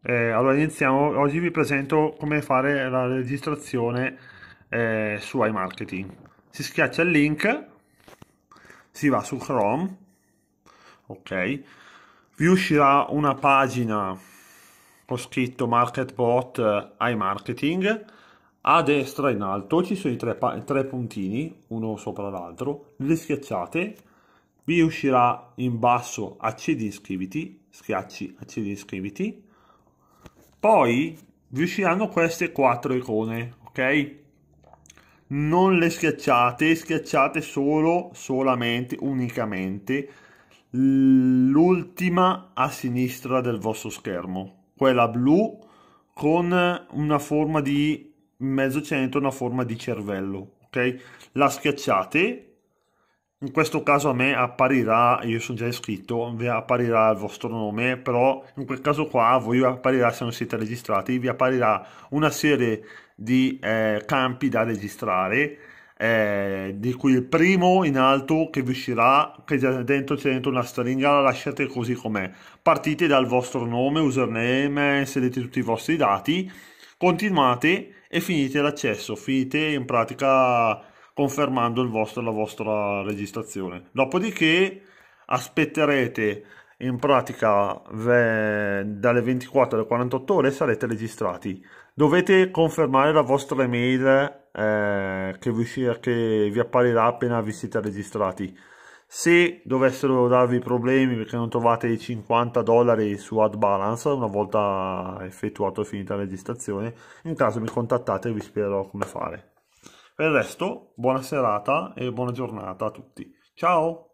Eh, allora iniziamo, oggi vi presento come fare la registrazione eh, su iMarketing. Si schiaccia il link, si va su Chrome, ok, vi uscirà una pagina con scritto MarketBot eh, iMarketing, a destra in alto ci sono i tre, tre puntini, uno sopra l'altro, li schiacciate, vi uscirà in basso accedi iscriviti, schiacci accedi iscriviti, poi vi usciranno queste quattro icone, ok? Non le schiacciate, schiacciate solo, solamente, unicamente l'ultima a sinistra del vostro schermo, quella blu con una forma di mezzo centro, una forma di cervello, ok? La schiacciate in questo caso a me apparirà, io sono già iscritto, vi apparirà il vostro nome, però in quel caso qua a voi apparirà, se non siete registrati, vi apparirà una serie di eh, campi da registrare, eh, di cui il primo in alto che vi uscirà, che già dentro c'è dentro una stringa, la lasciate così com'è. Partite dal vostro nome, username, inserite tutti i vostri dati, continuate e finite l'accesso, finite in pratica confermando vostro, la vostra registrazione. Dopodiché aspetterete in pratica ve, dalle 24 alle 48 ore sarete registrati. Dovete confermare la vostra email eh, che, vi, che vi apparirà appena vi siete registrati. Se dovessero darvi problemi perché non trovate i 50 dollari su Ad Balance una volta effettuato e finita la registrazione, in caso mi contattate e vi spiegherò come fare. Per il resto, buona serata e buona giornata a tutti. Ciao!